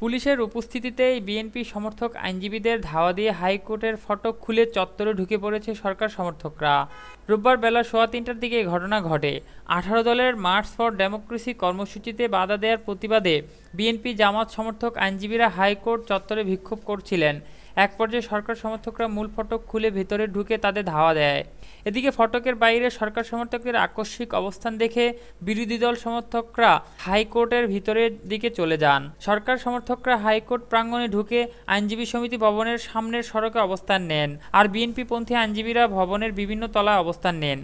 পুলিশের উপস্থিতিতেই বিএনপি সমর্থক আইনজীবীদের ধাওয়া দিয়ে হাইকোর্টের ফটক খুলে চত্বরে ঢুকে পড়েছে সরকার সমর্থকরা রোববার বেলা সোয়া তিনটার দিকে ঘটনা ঘটে আঠারো দলের মার্চ ফর ডেমোক্রেসি কর্মসূচিতে বাধা দেওয়ার প্রতিবাদে বিএনপি জামাত সমর্থক আইনজীবীরা হাইকোর্ট চত্বরে বিক্ষোভ করছিলেন এক পর্যায়ে সরকার সমর্থকরা মূল ফটক খুলে ভেতরে ঢুকে তাদের ধাওয়া দেয় এদিকে ফটকের বাইরে সরকার সমর্থকদের আকস্মিক অবস্থান দেখে বিরোধী দল সমর্থকরা হাইকোর্টের ভিতরের দিকে চলে যান সরকার সমর্থকরা হাইকোর্ট প্রাঙ্গণে ঢুকে আইনজীবী সমিতি ভবনের সামনের সড়কে অবস্থান নেন আর বিএনপিপন্থী আইনজীবীরা ভবনের বিভিন্ন তলায় অবস্থান নেন